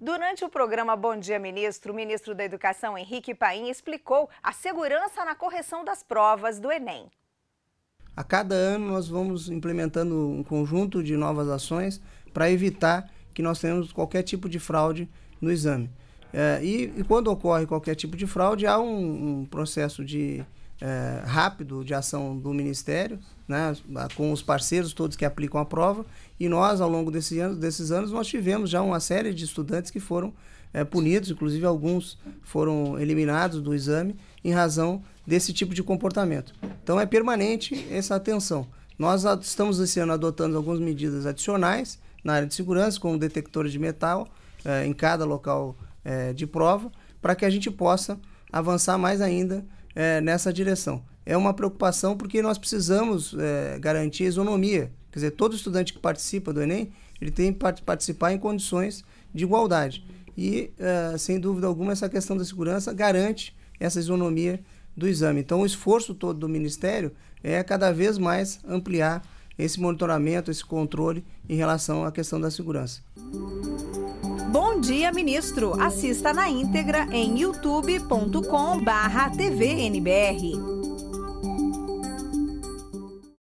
Durante o programa Bom Dia Ministro, o ministro da Educação Henrique Paim explicou a segurança na correção das provas do Enem. A cada ano nós vamos implementando um conjunto de novas ações para evitar que nós tenhamos qualquer tipo de fraude no exame. É, e, e, quando ocorre qualquer tipo de fraude, há um, um processo de é, rápido de ação do Ministério, né, com os parceiros todos que aplicam a prova, e nós, ao longo desse ano, desses anos, nós tivemos já uma série de estudantes que foram é, punidos, inclusive alguns foram eliminados do exame em razão desse tipo de comportamento. Então é permanente essa atenção. Nós estamos esse ano adotando algumas medidas adicionais na área de segurança, como detectores de metal eh, em cada local é, de prova, para que a gente possa avançar mais ainda é, nessa direção. É uma preocupação porque nós precisamos é, garantir a isonomia. Quer dizer, todo estudante que participa do Enem, ele tem que participar em condições de igualdade. E, é, sem dúvida alguma, essa questão da segurança garante essa isonomia do exame. Então, o esforço todo do Ministério é cada vez mais ampliar esse monitoramento, esse controle em relação à questão da segurança. Bom Dia Ministro. Assista na íntegra em youtube.com/tvnbr.